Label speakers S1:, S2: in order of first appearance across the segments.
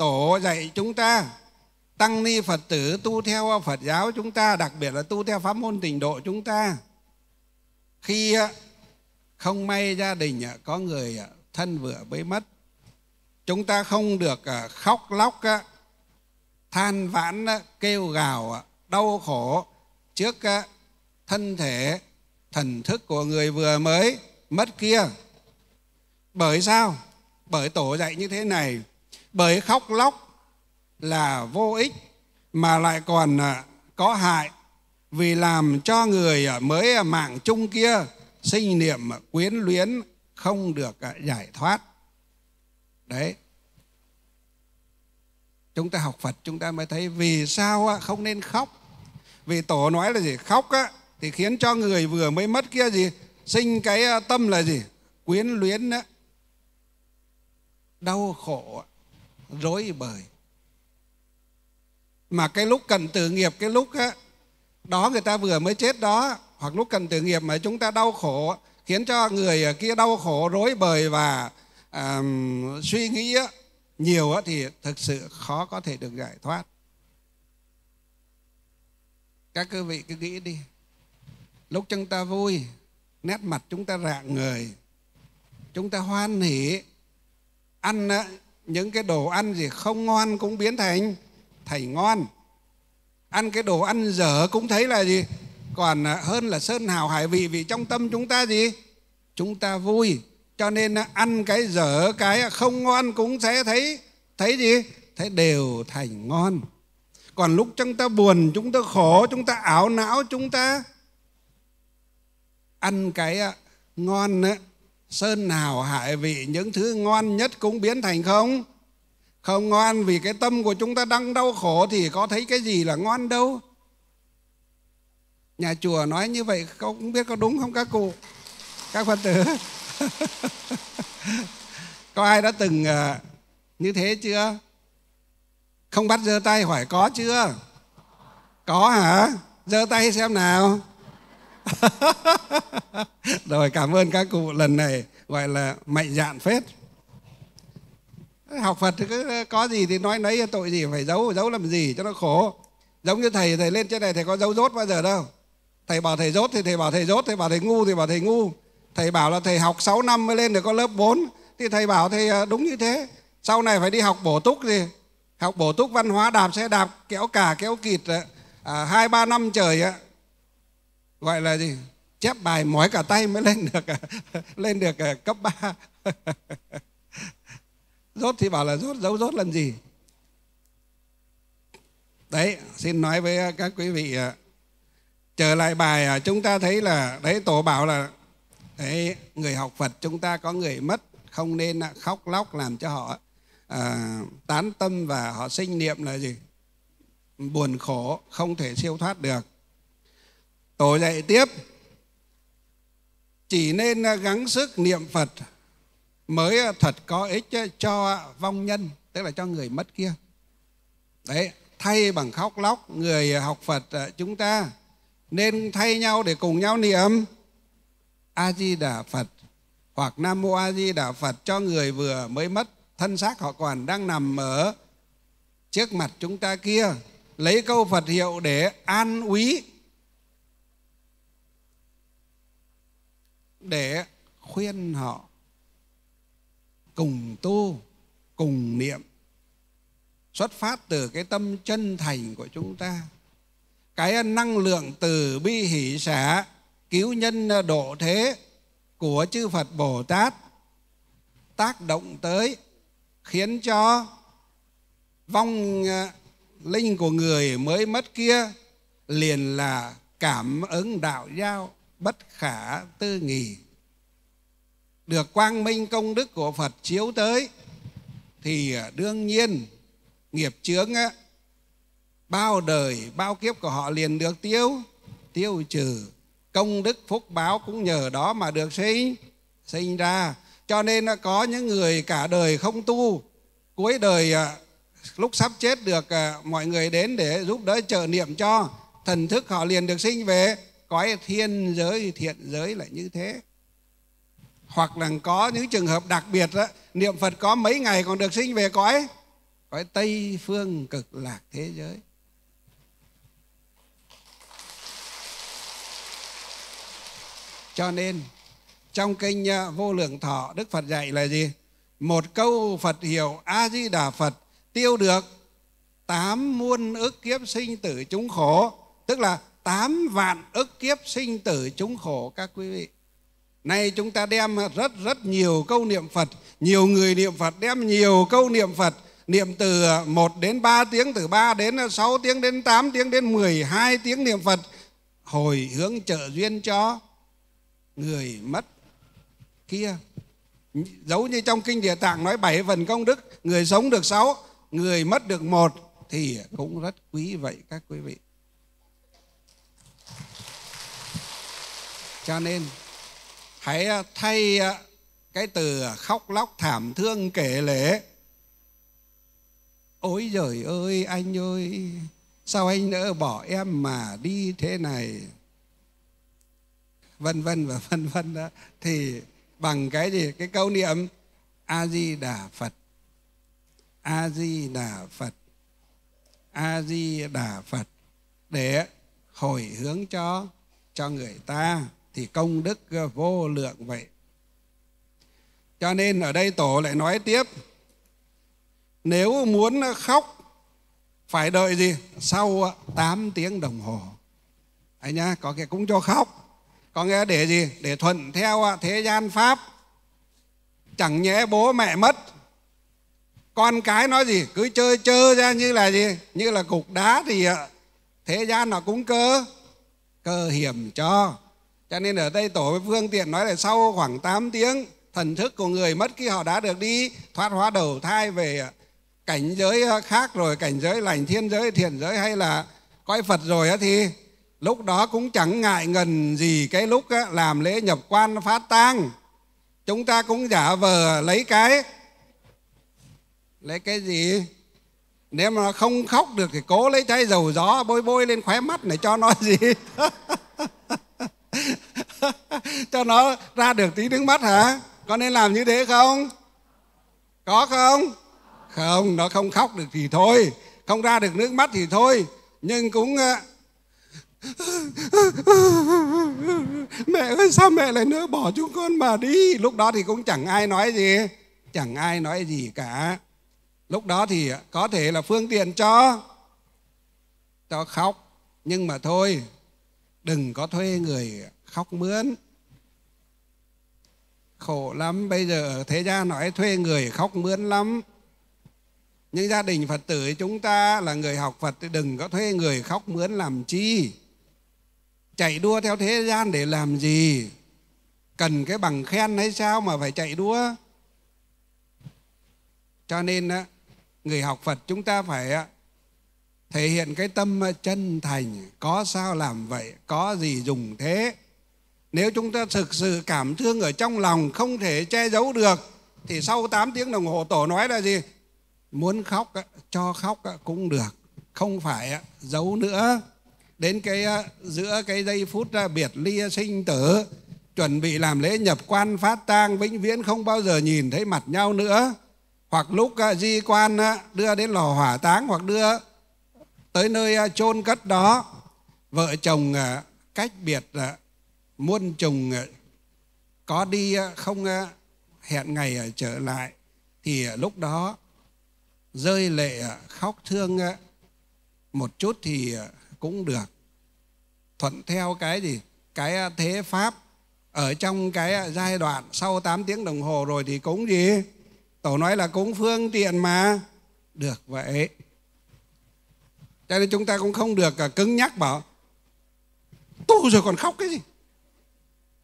S1: tổ dạy chúng ta tăng ni phật tử tu theo phật giáo chúng ta đặc biệt là tu theo pháp môn tịnh độ chúng ta khi ờ, không may gia đình ờ, có người ờ, thân vừa mới mất chúng ta không được khóc lóc than vãn kêu gào đau khổ trước thân thể thần thức của người vừa mới mất kia bởi sao bởi tổ dạy như thế này bởi khóc lóc là vô ích mà lại còn à, có hại vì làm cho người à, mới à, mạng chung kia sinh niệm quyến luyến không được giải thoát đấy chúng ta học phật chúng ta mới thấy vì sao không nên khóc vì tổ nói là gì khóc á thì khiến cho người vừa mới mất kia gì sinh cái tâm là gì quyến luyến á đau khổ rối bời mà cái lúc cần tử nghiệp cái lúc á, đó người ta vừa mới chết đó hoặc lúc cần tử nghiệp mà chúng ta đau khổ khiến cho người kia đau khổ rối bời và um, suy nghĩ nhiều thì thực sự khó có thể được giải thoát các quý vị cứ nghĩ đi lúc chúng ta vui nét mặt chúng ta rạng người chúng ta hoan hỉ ăn những cái đồ ăn gì không ngon cũng biến thành thành ngon ăn cái đồ ăn dở cũng thấy là gì còn à, hơn là sơn hào hải vị vì trong tâm chúng ta gì chúng ta vui cho nên à, ăn cái dở cái không ngon cũng sẽ thấy thấy gì thấy đều thành ngon còn lúc chúng ta buồn chúng ta khổ chúng ta ảo não chúng ta ăn cái à, ngon sơn nào hại vị những thứ ngon nhất cũng biến thành không không ngon vì cái tâm của chúng ta đang đau khổ thì có thấy cái gì là ngon đâu nhà chùa nói như vậy không biết có đúng không các cụ các phật tử có ai đã từng ờ, như thế chưa không bắt giơ tay hỏi có chưa có hả giơ tay xem nào rồi cảm ơn các cụ lần này gọi là mạnh dạn phết học phật thì cứ có gì thì nói nấy tội gì phải giấu giấu làm gì cho nó khổ giống như thầy thầy lên trên này thầy có giấu dốt bao giờ đâu thầy bảo thầy dốt thì thầy bảo thầy dốt thầy bảo thầy ngu thì bảo thầy ngu thầy bảo là thầy học 6 năm mới lên được có lớp 4 thì thầy bảo thầy à, đúng như thế sau này phải đi học bổ túc gì học bổ túc văn hóa đạp xe đạp kéo cả kéo kịt à, à, hai ba năm trời gọi là gì chép bài mỏi cả tay mới lên được à? lên được à, cấp 3 rốt thì bảo là rốt giấu rốt làm gì đấy xin nói với các quý vị trở lại bài chúng ta thấy là đấy tổ bảo là đấy, người học phật chúng ta có người mất không nên khóc lóc làm cho họ à, tán tâm và họ sinh niệm là gì buồn khổ không thể siêu thoát được Tổ dạy tiếp chỉ nên à, gắng sức niệm Phật mới à, thật có ích à, cho vong nhân, tức là cho người mất kia. Đấy, thay bằng khóc lóc người học Phật chúng ta nên thay nhau để cùng nhau niệm A Di Đà Phật hoặc Nam Mô A Di Đà Phật cho người vừa mới mất thân xác họ còn đang nằm ở trước mặt chúng ta kia lấy câu Phật hiệu để an úy để khuyên họ cùng tu cùng niệm xuất phát từ cái tâm chân thành của chúng ta cái năng lượng từ bi hỷ xả cứu nhân độ thế của chư Phật Bồ Tát tác động tới khiến cho vong à, linh của người mới mất kia liền là cảm ứng đạo giao bất khả tư nghì được quang minh công đức của Phật chiếu tới thì à, đương nhiên nghiệp chướng á, bao đời bao kiếp của họ liền được tiêu tiêu trừ công đức phúc báo cũng nhờ đó mà được sinh sinh ra cho nên có những người cả đời không tu cuối đời à, lúc sắp chết được à, mọi người đến để giúp đỡ trợ niệm cho thần thức họ liền được sinh về cõi thiên giới thiện giới lại như thế hoặc là có những trường hợp đặc biệt đó, niệm phật có mấy ngày còn được sinh về cõi cõi tây phương cực lạc thế giới cho nên trong kinh à, vô lượng thọ đức phật dạy là gì một câu phật hiểu a di đà phật tiêu được tám muôn ức kiếp sinh tử chúng khổ tức là tám vạn ức kiếp sinh tử chúng khổ các quý vị Nay chúng ta đem rất rất nhiều câu niệm Phật, nhiều người niệm Phật đem nhiều câu niệm Phật niệm từ 1 đến 3 tiếng, từ 3 đến 6 tiếng đến 8 tiếng đến 12 tiếng niệm Phật hồi hướng trợ duyên cho người mất kia. Giống như trong kinh Địa Tạng nói bảy phần công đức, người sống được 6, người mất được một thì cũng rất quý vậy các quý vị. cho nên hãy à, thay à, cái từ à, khóc lóc thảm thương kể lể ôi giời ơi anh ơi sao anh nỡ bỏ em mà đi thế này vân vân và vân vân đó thì bằng cái gì cái câu niệm a di đà phật a di đà phật a di đà phật để hồi hướng cho cho người ta thì công đức ờ, vô lượng vậy. Cho nên ở đây Tổ lại nói tiếp, nếu muốn khóc phải đợi gì? Sau 8 ờ, tiếng đồng hồ. Anh nhá, có cái cũng cho khóc. Có nghe để gì? Để thuận theo ờ, thế gian pháp. Chẳng nhẽ bố mẹ mất. Con cái nó gì? Cứ chơi chơi ra như là gì? Như là cục đá thì thế gian nó cũng cơ. Cơ hiểm cho. Cho nên ở đây tổ với phương tiện nói là sau khoảng 8 tiếng thần thức của người mất khi họ đã được đi thoát hóa đầu thai về cảnh giới khác rồi cảnh giới lành thiên giới thiện giới hay là coi Phật rồi thì lúc đó cũng chẳng ngại ngần gì cái lúc làm lễ nhập quan phát tang chúng ta cũng giả vờ lấy cái lấy cái gì nếu mà không khóc được thì cố lấy chai dầu gió bôi bôi lên khóe mắt này cho nó gì cho nó ra được tí nước mắt hả có nên làm như thế không có không không nó không khóc được thì thôi không ra được nước mắt thì thôi nhưng cũng ờ, mẹ ơi sao mẹ lại nỡ bỏ chúng con mà đi lúc đó thì cũng chẳng ai nói gì chẳng ai nói gì cả lúc đó thì có thể là phương tiện cho cho khóc nhưng mà thôi đừng có thuê người khóc mướn khổ lắm bây giờ ở thế gian nói thuê người khóc mướn lắm những gia đình phật tử chúng ta là người học phật thì đừng có thuê người khóc mướn làm chi chạy đua theo thế gian để làm gì cần cái bằng khen hay sao mà phải chạy đua cho nên người học phật chúng ta phải thể hiện cái tâm chân thành có sao làm vậy có gì dùng thế nếu chúng ta thực sự cảm thương ở trong lòng không thể che giấu được thì sau 8 tiếng đồng hồ tổ nói là gì? Muốn khóc cho khóc cũng được, không phải giấu nữa. Đến cái giữa cái giây phút biệt ly sinh tử, chuẩn bị làm lễ nhập quan phát tang vĩnh viễn không bao giờ nhìn thấy mặt nhau nữa. Hoặc lúc di quan đưa đến lò hỏa táng hoặc đưa tới nơi chôn cất đó, vợ chồng à, cách biệt à, muôn trùng ờ, có đi ờ, không ờ, hẹn ngày trở lại thì lúc đó rơi lệ khóc thương một chút thì cũng được thuận theo cái gì cái thế pháp ở trong cái giai đoạn sau 8 tiếng đồng hồ rồi thì cúng gì tổ nói là cúng phương tiện mà được vậy cho nên chúng ta cũng không được cứng nhắc bảo tu rồi còn khóc cái gì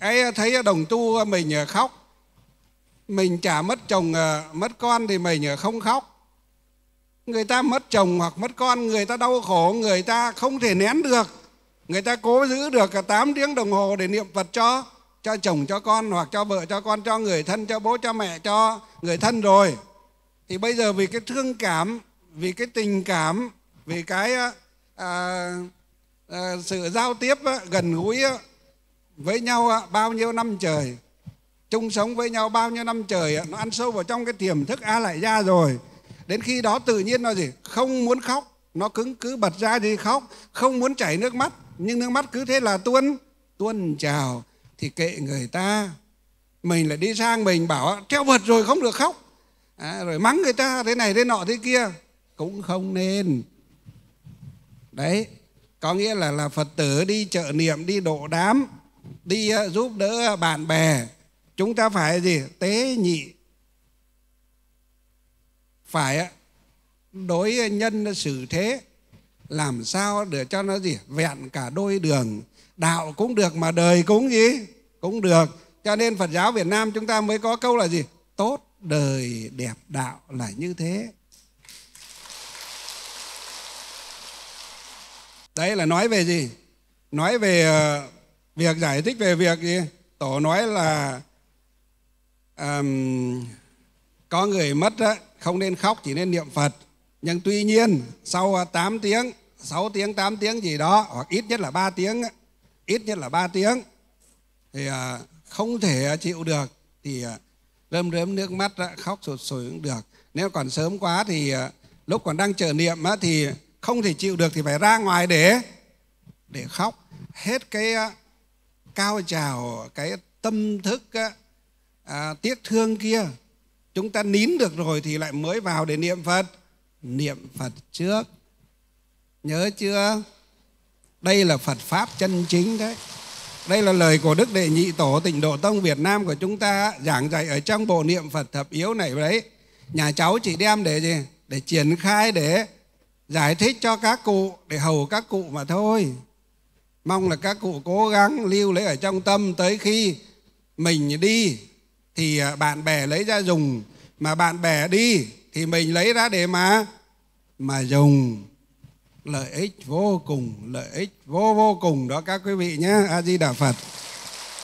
S1: ấy thấy đồng tu mình ờ, khóc mình chả mất chồng ờ, mất con thì mình ờ, không khóc người ta mất chồng hoặc mất con người ta đau khổ người ta không thể nén được người ta cố giữ được cả 8 tiếng đồng hồ để niệm phật cho cho chồng cho con hoặc cho vợ cho con cho người thân cho bố cho mẹ cho người thân rồi thì bây giờ vì cái thương cảm vì cái tình cảm vì cái à, à, sự giao tiếp gần gũi với nhau à, bao nhiêu năm trời chung sống với nhau bao nhiêu năm trời à, nó ăn sâu vào trong cái tiềm thức a lại ra rồi đến khi đó tự nhiên nó gì không muốn khóc nó cứng cứ bật ra thì khóc không muốn chảy nước mắt nhưng nước mắt cứ thế là tuôn tuôn trào thì kệ người ta mình lại đi sang mình bảo à, treo vật rồi không được khóc à, rồi mắng người ta thế này thế nọ thế kia cũng không nên đấy có nghĩa là là phật tử đi chợ niệm đi độ đám đi ờ, giúp đỡ bạn bè chúng ta phải gì tế nhị phải ờ, đối nhân xử thế làm sao để cho nó gì vẹn cả đôi đường đạo cũng được mà đời cũng gì cũng được cho nên phật giáo việt nam chúng ta mới có câu là gì tốt đời đẹp đạo là như thế đấy là nói về gì nói về ờ, việc giải thích về việc gì tổ nói là um, có người mất đó, không nên khóc chỉ nên niệm phật nhưng tuy nhiên sau 8 à, tiếng 6 tiếng 8 tiếng gì đó hoặc ít nhất là 3 tiếng ít nhất là 3 tiếng thì uh, không thể à, chịu được thì uh, rơm rớm nước mắt đó, khóc sụt sùi cũng được nếu còn sớm quá thì uh, lúc còn đang chờ niệm á, thì không thể chịu được thì phải ra ngoài để để khóc hết cái cao trào cái tâm thức á, à, tiếc thương kia chúng ta nín được rồi thì lại mới vào để niệm phật niệm phật trước nhớ chưa đây là phật pháp chân chính đấy đây là lời của đức đệ nhị tổ tịnh độ tông việt nam của chúng ta giảng dạy ở trong bộ niệm phật thập yếu này đấy nhà cháu chỉ đem để gì để triển khai để giải thích cho các cụ để hầu các cụ mà thôi mong là các cụ cố gắng lưu lấy ở trong tâm tới khi mình đi thì à, bạn bè lấy ra dùng mà bạn bè đi thì mình lấy ra để mà mà dùng lợi ích vô cùng lợi ích vô vô cùng đó các quý vị nhé a di đà phật